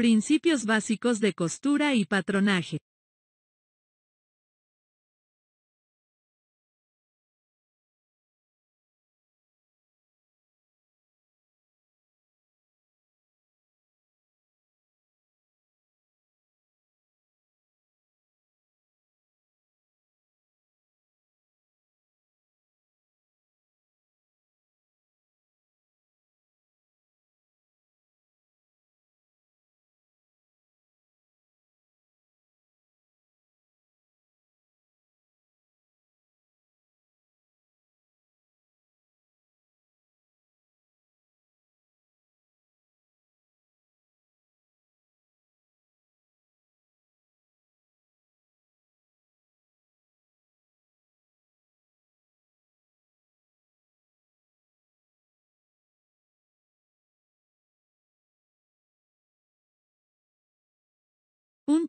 Principios básicos de costura y patronaje.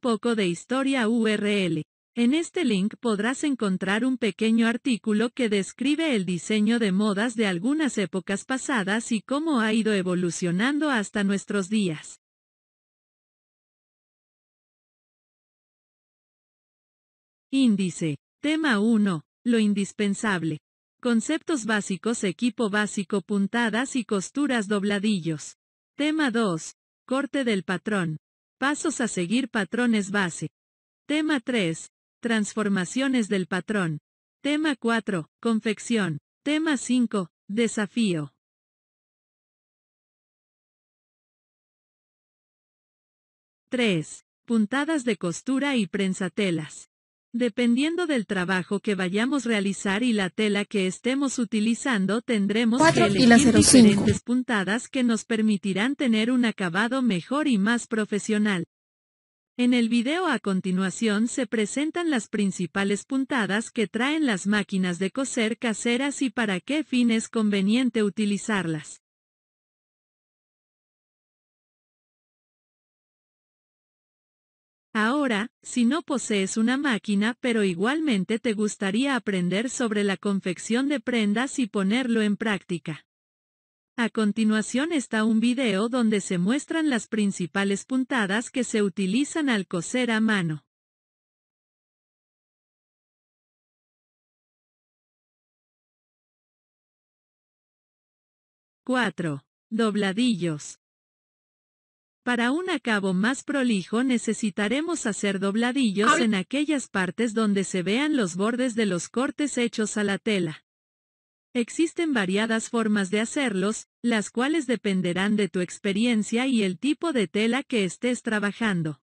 poco de historia URL. En este link podrás encontrar un pequeño artículo que describe el diseño de modas de algunas épocas pasadas y cómo ha ido evolucionando hasta nuestros días. Índice. Tema 1. Lo indispensable. Conceptos básicos equipo básico puntadas y costuras dobladillos. Tema 2. Corte del patrón. Pasos a seguir patrones base. Tema 3. Transformaciones del patrón. Tema 4. Confección. Tema 5. Desafío. 3. Puntadas de costura y prensatelas. Dependiendo del trabajo que vayamos a realizar y la tela que estemos utilizando, tendremos que elegir diferentes puntadas que nos permitirán tener un acabado mejor y más profesional. En el video a continuación se presentan las principales puntadas que traen las máquinas de coser caseras y para qué fin es conveniente utilizarlas. Ahora, si no posees una máquina pero igualmente te gustaría aprender sobre la confección de prendas y ponerlo en práctica. A continuación está un video donde se muestran las principales puntadas que se utilizan al coser a mano. ¡4. Dobladillos. Para un acabo más prolijo necesitaremos hacer dobladillos en aquellas partes donde se vean los bordes de los cortes hechos a la tela. Existen variadas formas de hacerlos, las cuales dependerán de tu experiencia y el tipo de tela que estés trabajando.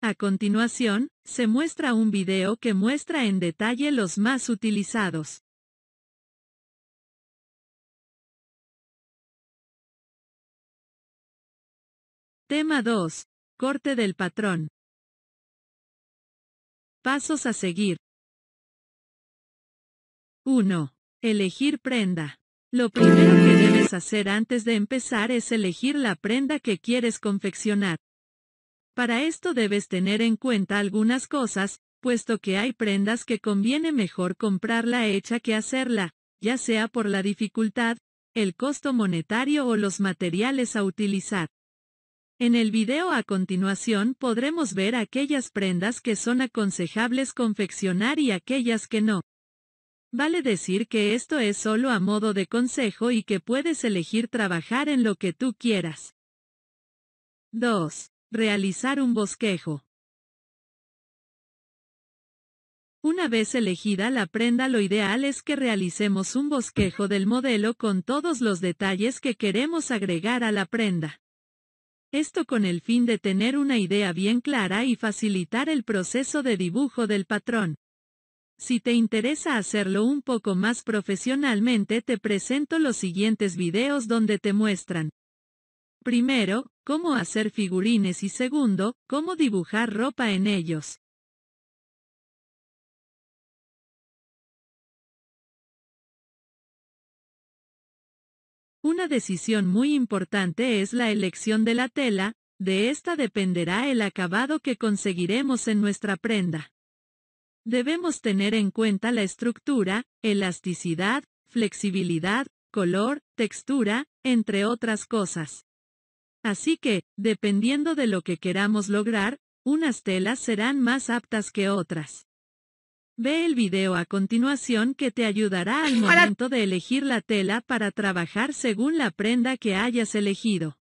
A continuación, se muestra un video que muestra en detalle los más utilizados. Tema 2. Corte del patrón. Pasos a seguir. 1. Elegir prenda. Lo primero que debes hacer antes de empezar es elegir la prenda que quieres confeccionar. Para esto debes tener en cuenta algunas cosas, puesto que hay prendas que conviene mejor comprarla hecha que hacerla, ya sea por la dificultad, el costo monetario o los materiales a utilizar. En el video a continuación podremos ver aquellas prendas que son aconsejables confeccionar y aquellas que no. Vale decir que esto es solo a modo de consejo y que puedes elegir trabajar en lo que tú quieras. 2. Realizar un bosquejo. Una vez elegida la prenda lo ideal es que realicemos un bosquejo del modelo con todos los detalles que queremos agregar a la prenda. Esto con el fin de tener una idea bien clara y facilitar el proceso de dibujo del patrón. Si te interesa hacerlo un poco más profesionalmente te presento los siguientes videos donde te muestran. Primero, cómo hacer figurines y segundo, cómo dibujar ropa en ellos. Una decisión muy importante es la elección de la tela, de esta dependerá el acabado que conseguiremos en nuestra prenda. Debemos tener en cuenta la estructura, elasticidad, flexibilidad, color, textura, entre otras cosas. Así que, dependiendo de lo que queramos lograr, unas telas serán más aptas que otras. Ve el video a continuación que te ayudará al momento de elegir la tela para trabajar según la prenda que hayas elegido.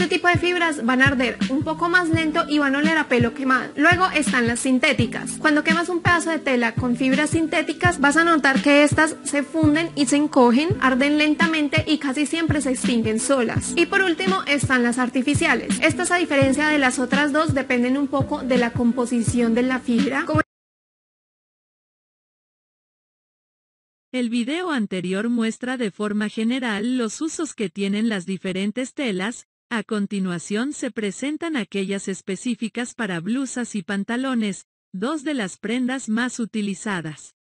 Este tipo de fibras van a arder un poco más lento y van a oler a pelo quemado. Luego están las sintéticas. Cuando quemas un pedazo de tela con fibras sintéticas, vas a notar que estas se funden y se encogen, arden lentamente y casi siempre se extinguen solas. Y por último están las artificiales. Estas a diferencia de las otras dos dependen un poco de la composición de la fibra. El video anterior muestra de forma general los usos que tienen las diferentes telas, a continuación se presentan aquellas específicas para blusas y pantalones, dos de las prendas más utilizadas.